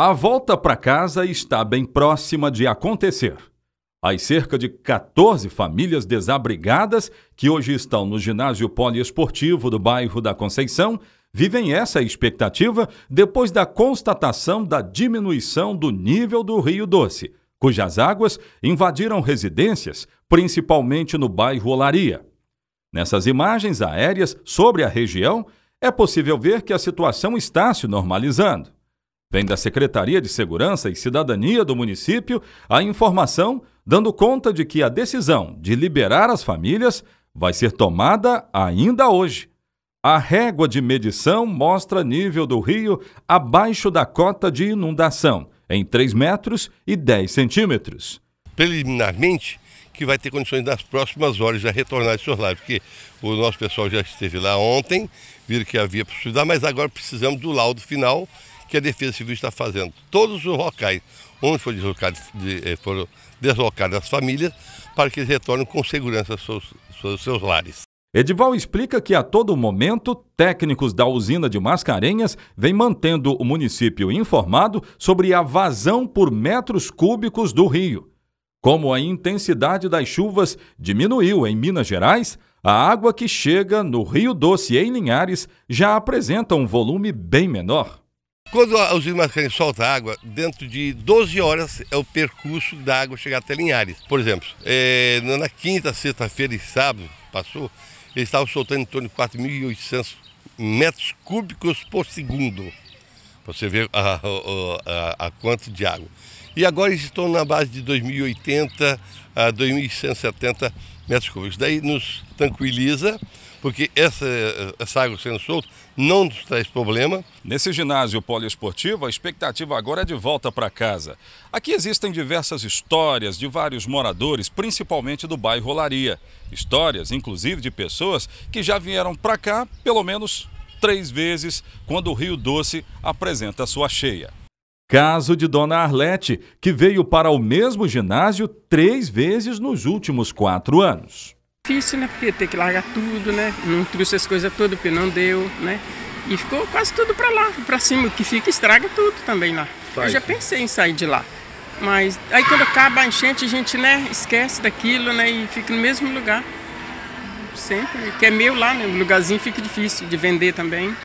A volta para casa está bem próxima de acontecer. As cerca de 14 famílias desabrigadas que hoje estão no ginásio poliesportivo do bairro da Conceição vivem essa expectativa depois da constatação da diminuição do nível do Rio Doce, cujas águas invadiram residências, principalmente no bairro Olaria. Nessas imagens aéreas sobre a região, é possível ver que a situação está se normalizando. Vem da Secretaria de Segurança e Cidadania do município a informação dando conta de que a decisão de liberar as famílias vai ser tomada ainda hoje. A régua de medição mostra nível do rio abaixo da cota de inundação, em 3 metros e 10 centímetros. Preliminarmente, que vai ter condições nas próximas horas já retornar de seus lives, porque o nosso pessoal já esteve lá ontem, viram que havia possibilidade, mas agora precisamos do laudo final que a Defesa Civil está fazendo. Todos os locais onde foram deslocadas, eh, foram deslocadas as famílias para que eles retornem com segurança aos seus, seus lares. Edival explica que a todo momento técnicos da usina de Mascarenhas vêm mantendo o município informado sobre a vazão por metros cúbicos do rio. Como a intensidade das chuvas diminuiu em Minas Gerais, a água que chega no Rio Doce em Linhares já apresenta um volume bem menor. Quando a usina Mascarenhas solta água, dentro de 12 horas é o percurso da água chegar até Linhares. Por exemplo, é, na quinta, sexta-feira e sábado, passou, eles estavam soltando em torno de 4.800 metros cúbicos por segundo você vê a, a, a, a quanto de água. E agora estão na base de 2080 a 2170 metros cúbicos. Daí nos tranquiliza, porque essa, essa água sendo solta não nos traz problema. Nesse ginásio poliesportivo, a expectativa agora é de volta para casa. Aqui existem diversas histórias de vários moradores, principalmente do bairro Olaria. Histórias, inclusive, de pessoas que já vieram para cá, pelo menos três vezes quando o Rio Doce apresenta sua cheia. Caso de Dona Arlete, que veio para o mesmo ginásio três vezes nos últimos quatro anos. Difícil, né? Porque tem que largar tudo, né? Não trouxe as coisas todas porque não deu, né? E ficou quase tudo para lá, para cima, o que fica estraga tudo também lá. Eu já né? pensei em sair de lá. Mas aí quando acaba a enchente, a gente né, esquece daquilo, né, e fica no mesmo lugar sempre. Que é meu lá, né? O lugarzinho fica difícil de vender também.